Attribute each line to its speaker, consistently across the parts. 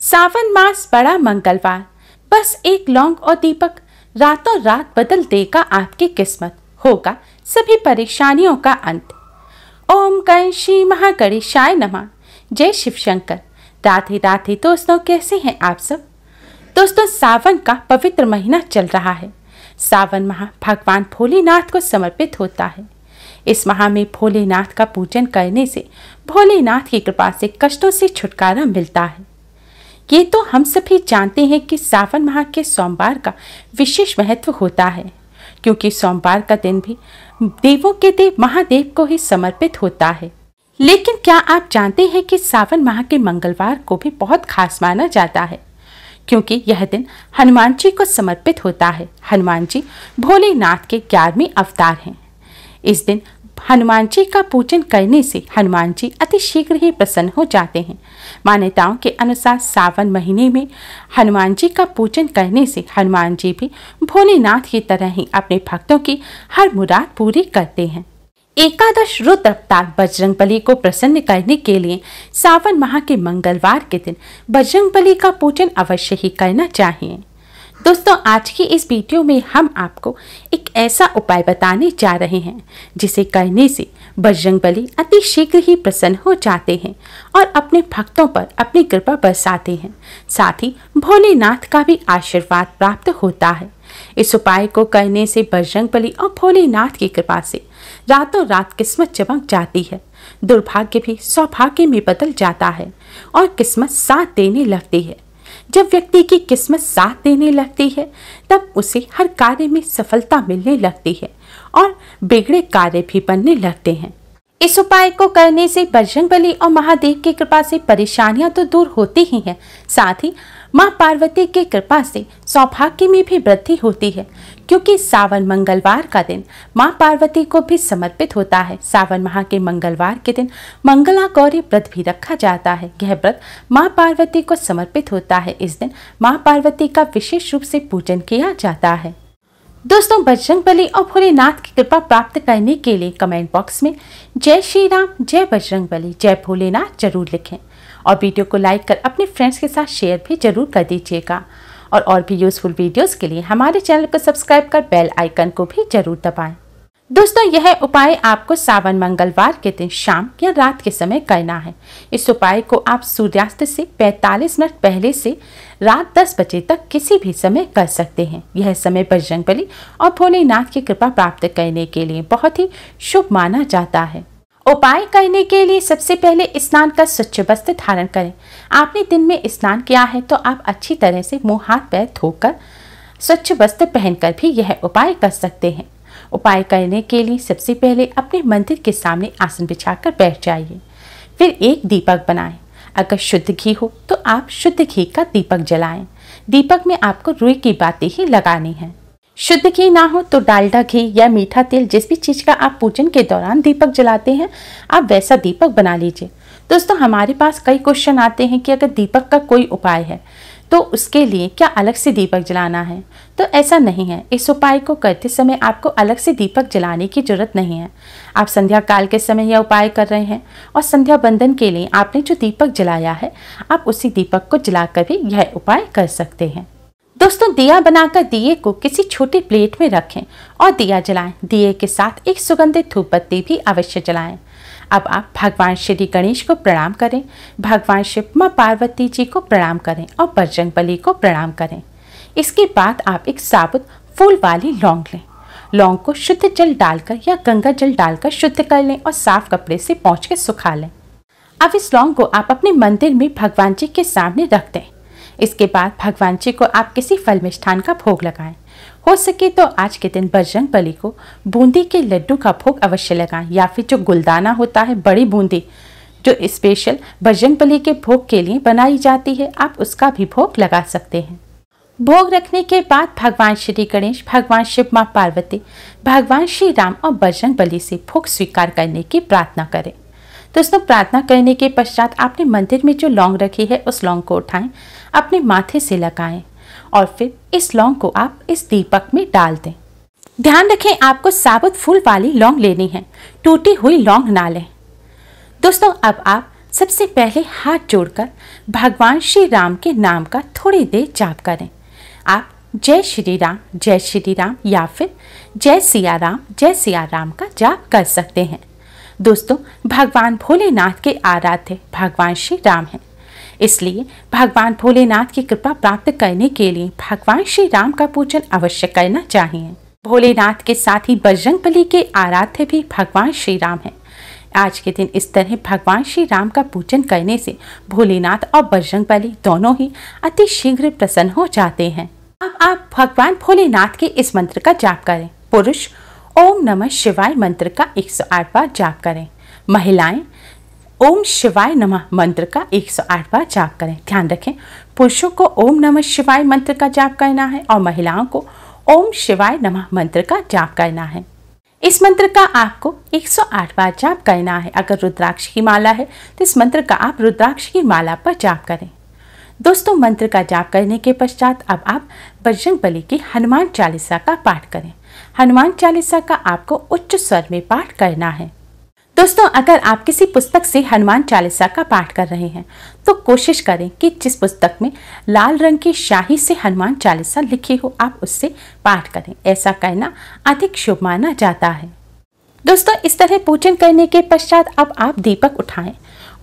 Speaker 1: सावन मास बड़ा मंगलवार बस एक लौंग और दीपक रातों रात बदल देगा आपकी किस्मत होगा सभी परेशानियों का अंत ओम गण श्री महागणेशाय नमा जय शिव शंकर राधे राधे दोस्तों कैसे हैं आप सब दोस्तों सावन का पवित्र महीना चल रहा है सावन माह भगवान भोलेनाथ को समर्पित होता है इस माह में भोलेनाथ का पूजन करने से भोलेनाथ की कृपा से कष्टों से छुटकारा मिलता है ये तो हम सभी जानते हैं कि सावन माह के सोमवार का विशेष महत्व होता है क्योंकि सोमवार का दिन भी देवों के देव महादेव को ही समर्पित होता है लेकिन क्या आप जानते हैं कि सावन माह के मंगलवार को भी बहुत खास माना जाता है क्योंकि यह दिन हनुमान जी को समर्पित होता है हनुमान जी भोलेनाथ के ग्यारहवीं अवतार हैं इस दिन हनुमान जी का पूजन करने से हनुमान जी अति शीघ्र ही प्रसन्न हो जाते हैं मान्यताओं के अनुसार सावन महीने में हनुमान जी का पूजन करने से हनुमान जी भी भोलेनाथ की तरह ही अपने भक्तों की हर मुराद पूरी करते हैं एकादश रुद्र अवतार बजरंग बली को प्रसन्न करने के लिए सावन माह के मंगलवार के दिन बजरंग बली का पूजन अवश्य ही करना चाहिए दोस्तों आज की इस वीडियो में हम आपको एक ऐसा उपाय बताने जा रहे हैं जिसे करने से बजरंग बली अति शीघ्र ही प्रसन्न हो जाते हैं और अपने भक्तों पर अपनी कृपा बरसाते हैं साथ ही भोलेनाथ का भी आशीर्वाद प्राप्त होता है इस उपाय को करने से बजरंग बली और भोलेनाथ की कृपा से रातों रात किस्मत चमक जाती है दुर्भाग्य भी सौभाग्य में बदल जाता है और किस्मत साथ देने लगती है जब व्यक्ति की किस्मत साथ देने लगती है तब उसे हर कार्य में सफलता मिलने लगती है और बिगड़े कार्य भी बनने लगते हैं इस उपाय को करने से बजरंग बली और महादेव की कृपा से परेशानियां तो दूर होती ही हैं साथ ही माँ पार्वती की कृपा से सौभाग्य में भी वृद्धि होती है क्योंकि सावन मंगलवार का दिन माँ पार्वती को भी समर्पित होता है सावन माह के मंगलवार के दिन मंगला गौरी व्रत भी रखा जाता है यह व्रत माँ पार्वती को समर्पित होता है इस दिन माँ पार्वती का विशेष रूप से पूजन किया जाता है दोस्तों बजरंग बली और भोलेनाथ की कृपा प्राप्त करने के लिए कमेंट बॉक्स में जय श्री राम जय बजरंग बली जय भोलेनाथ जरूर लिखें और वीडियो को लाइक कर अपने फ्रेंड्स के साथ शेयर भी जरूर कर दीजिएगा और और भी यूज़फुल वीडियोस के लिए हमारे चैनल को सब्सक्राइब कर बेल आइकन को भी जरूर दबाएं। दोस्तों यह उपाय आपको सावन मंगलवार के दिन शाम या रात के समय करना है इस उपाय को आप सूर्यास्त से 45 मिनट पहले से रात 10 बजे तक किसी भी समय कर सकते हैं यह समय बजरंग बली और भोलेनाथ की कृपा प्राप्त करने के लिए बहुत ही शुभ माना जाता है उपाय करने के लिए सबसे पहले स्नान का स्वच्छ वस्त्र धारण करें आपने दिन में स्नान किया है तो आप अच्छी तरह से मुंह हाथ पैर धोकर स्वच्छ वस्त्र पहनकर भी यह उपाय कर सकते हैं उपाय करने के लिए सबसे पहले अपने मंदिर के सामने आसन बिछाकर बैठ जाइए फिर एक दीपक बनाएं अगर शुद्ध घी हो तो आप शुद्ध घी का दीपक जलाएं दीपक में आपको रुई की बातें ही लगानी है शुद्ध घी ना हो तो डालडा घी या मीठा तेल जिस भी चीज़ का आप पूजन के दौरान दीपक जलाते हैं आप वैसा दीपक बना लीजिए दोस्तों हमारे पास कई क्वेश्चन आते हैं कि अगर दीपक का कोई उपाय है तो उसके लिए क्या अलग से दीपक जलाना है तो ऐसा नहीं है इस उपाय को करते समय आपको अलग से दीपक जलाने की ज़रूरत नहीं है आप संध्या काल के समय यह उपाय कर रहे हैं और संध्या बंधन के लिए आपने जो दीपक जलाया है आप उसी दीपक को जलाकर भी यह उपाय कर सकते हैं दोस्तों दिया बनाकर दिए को किसी छोटी प्लेट में रखें और दिया जलाएं। दिए के साथ एक सुगंधित धूप बत्ती भी अवश्य जलाएं। अब आप भगवान श्री गणेश को प्रणाम करें भगवान शिव माँ पार्वती जी को प्रणाम करें और बजरंग बली को प्रणाम करें इसके बाद आप एक साबुत फूल वाली लौंग लें लौंग को शुद्ध जल डालकर या गंगा जल डालकर शुद्ध कर लें और साफ कपड़े से पहुँच के सुखा लें अब इस लौंग को आप अपने मंदिर में भगवान जी के सामने रख दें इसके बाद भगवान जी को आप किसी फल मिष्ठान का भोग लगाएं हो सके तो आज के दिन बजरंग बली को बूंदी के लड्डू का भोग अवश्य लगाएं या फिर जो गुलदाना होता है बड़ी बूंदी जो स्पेशल बजरंग बली के भोग के लिए बनाई जाती है आप उसका भी भोग लगा सकते हैं भोग रखने के बाद भगवान श्री गणेश भगवान शिव माँ पार्वती भगवान श्री राम और बजरंग बली से भोग स्वीकार करने की प्रार्थना करें दोस्तों प्रार्थना करने के पश्चात आपने मंदिर में जो लौंग रखी है उस लौंग को उठाएं अपने माथे से लगाएं और फिर इस लौंग को आप इस दीपक में डाल दें ध्यान रखें आपको साबुत फूल वाली लौंग लेनी है टूटी हुई लौंग ना लें दोस्तों अब आप सबसे पहले हाथ जोड़कर भगवान श्री राम के नाम का थोड़ी देर जाप करें आप जय श्री राम जय श्री राम या फिर जय सिया राम जय सिया राम का जाप कर सकते हैं दोस्तों भगवान भोलेनाथ के आराध्य भगवान श्री राम हैं इसलिए भगवान भोलेनाथ की कृपा प्राप्त करने के लिए भगवान श्री राम का पूजन अवश्य करना चाहिए भोलेनाथ के साथ ही बजरंग बली के आराध्य भी भगवान श्री राम हैं आज के दिन इस तरह भगवान श्री राम का पूजन करने से भोलेनाथ और बजरंग बली दोनों ही अति शीघ्र प्रसन्न हो जाते हैं अब आप भगवान भोलेनाथ के इस मंत्र का जाप करें पुरुष ओम नमः शिवाय मंत्र का 108 बार जाप करें महिलाएं ओम शिवाय नमः मंत्र का 108 बार जाप करें ध्यान रखें पुरुषों को ओम नमः शिवाय मंत्र का जाप करना है और महिलाओं को ओम शिवाय नमः मंत्र का जाप करना है इस मंत्र का आपको 108 बार जाप करना है अगर रुद्राक्ष की माला है तो इस मंत्र का आप रुद्राक्ष की माला पर जाप करें दोस्तों मंत्र का जाप करने के पश्चात अब आप बजरंग बली की हनुमान चालीसा का पाठ करें हनुमान चालीसा का आपको उच्च स्वर में पाठ करना है दोस्तों अगर आप किसी पुस्तक से हनुमान चालीसा का पाठ कर रहे हैं तो कोशिश करें कि जिस पुस्तक में लाल रंग की शाही से हनुमान चालीसा लिखी हो आप उससे पाठ करें ऐसा करना अधिक शुभ माना जाता है दोस्तों इस तरह पूजन करने के पश्चात अब आप दीपक उठाएं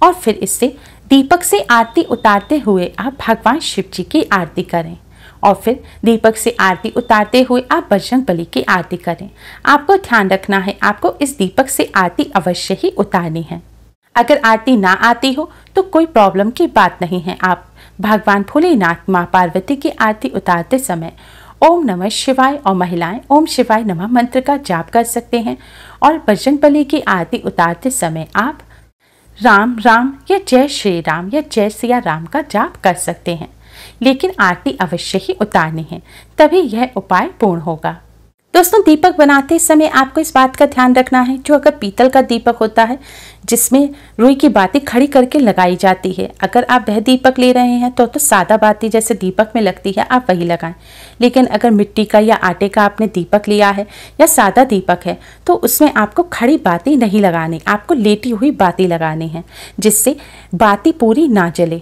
Speaker 1: और फिर इससे दीपक से आरती उतारते हुए आप भगवान शिव जी की आरती करें और फिर दीपक से आरती उतारते हुए आप बजरंग बली की आरती करें आपको ध्यान रखना है आपको इस दीपक से आरती अवश्य ही उतारनी है अगर आरती ना आती हो तो कोई प्रॉब्लम की बात नहीं है आप भगवान भोलेनाथ माँ पार्वती की आरती उतारते समय ओम नमः शिवाय और महिलाएं ओम शिवाय नमः मंत्र का जाप कर सकते हैं और बजरंग बली की आरती उतारते समय आप राम राम या जय श्री राम या जय सिया राम का जाप कर सकते हैं लेकिन आरती अवश्य ही उतारनी है तभी यह उपाय पूर्ण होगा दोस्तों दीपक बनाते समय आपको इस बात का ध्यान रखना है जो अगर पीतल का दीपक होता है जिसमें रुई की बाती खड़ी करके लगाई जाती है अगर आप वह दीपक ले रहे हैं तो तो सादा बाती जैसे दीपक में लगती है आप वही लगाएं लेकिन अगर मिट्टी का या आटे का आपने दीपक लिया है या सादा दीपक है तो उसमें आपको खड़ी बाती नहीं लगानी आपको लेटी हुई बाती लगानी है जिससे बाती पूरी ना जले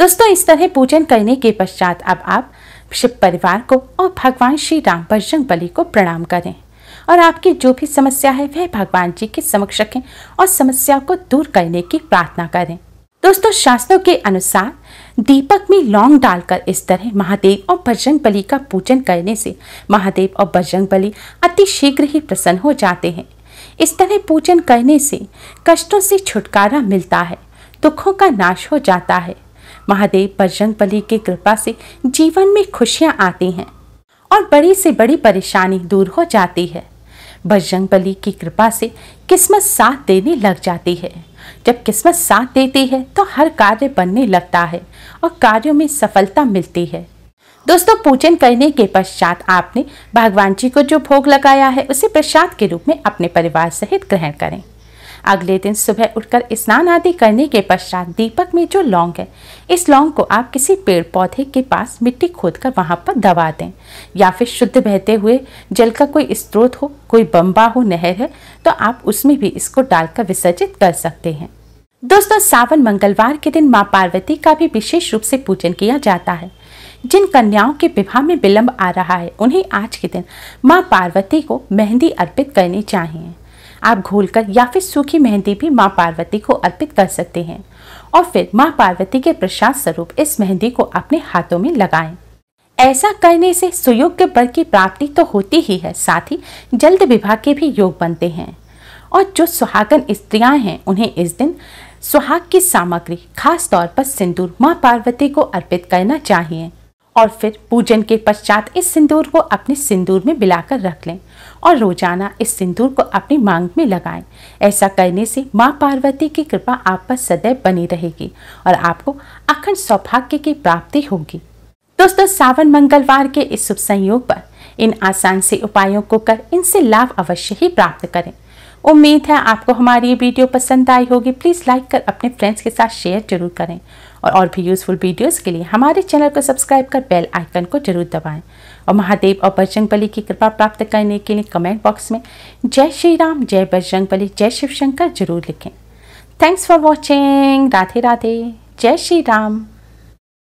Speaker 1: दोस्तों इस तरह पूजन करने के पश्चात अब आप शिव परिवार को और भगवान श्री राम बजरंग बली को प्रणाम करें और आपकी जो भी समस्या है वह भगवान जी के समक्ष रखें और समस्या को दूर करने की प्रार्थना करें दोस्तों शास्त्रों के अनुसार दीपक में लौंग डालकर इस तरह महादेव और बजरंग बली का पूजन करने से महादेव और बजरंग बली अति शीघ्र ही प्रसन्न हो जाते हैं इस तरह पूजन करने से कष्टों से छुटकारा मिलता है दुखों का नाश हो जाता है महादेव बजरंग बली की कृपा से जीवन में खुशियां आती हैं और बड़ी से बड़ी परेशानी दूर हो जाती है बजरंग बली की कृपा से किस्मत साथ देने लग जाती है जब किस्मत साथ देती है तो हर कार्य बनने लगता है और कार्यों में सफलता मिलती है दोस्तों पूजन करने के पश्चात आपने भगवान जी को जो भोग लगाया है उसे प्रसाद के रूप में अपने परिवार सहित ग्रहण करें अगले दिन सुबह उठकर स्नान आदि करने के पश्चात दीपक में जो लौंग है इस लौंग को आप किसी पेड़ पौधे के पास मिट्टी खोद कर वहाँ पर दबा दें या फिर शुद्ध बहते हुए जल का कोई स्त्रोत हो कोई बम्बा हो नहर है तो आप उसमें भी इसको डालकर विसर्जित कर सकते हैं दोस्तों सावन मंगलवार के दिन माँ पार्वती का भी विशेष रूप से पूजन किया जाता है जिन कन्याओं के विवाह में विलंब आ रहा है उन्हें आज के दिन माँ पार्वती को मेहंदी अर्पित करनी चाहिए आप घोलकर या फिर सूखी मेहंदी भी माँ पार्वती को अर्पित कर सकते हैं और फिर माँ पार्वती के प्रसाद स्वरूप इस मेहंदी को अपने हाथों में लगाएं। ऐसा करने से सुयोग्य बल की प्राप्ति तो होती ही है साथ ही जल्द विवाह के भी योग बनते हैं और जो सुहागन स्त्रियां हैं उन्हें इस दिन सुहाग की सामग्री खास तौर पर सिंदूर माँ पार्वती को अर्पित करना चाहिए और फिर पूजन के पश्चात इस सिंदूर को अपने सिंदूर में मिलाकर रख लें और रोजाना इस सिंदूर को अपनी मांग में लगाएं। ऐसा करने से माँ पार्वती की कृपा आप पर सदैव बनी रहेगी और आपको अखंड सौभाग्य की प्राप्ति होगी दोस्तों सावन मंगलवार के इस शुभ संयोग पर इन आसान से उपायों को कर इनसे लाभ अवश्य ही प्राप्त करें उम्मीद है आपको हमारी ये वीडियो पसंद आई होगी प्लीज़ लाइक कर अपने फ्रेंड्स के साथ शेयर जरूर करें और और भी यूज़फुल वीडियोस के लिए हमारे चैनल को सब्सक्राइब कर बेल आइकन को जरूर दबाएं और महादेव और बजरंग बली की कृपा प्राप्त करने के लिए कमेंट बॉक्स में जय श्री राम जय बजरंग बली जय शिव शंकर जरूर लिखें thanks for watching Radhe Radhe जय श्री राम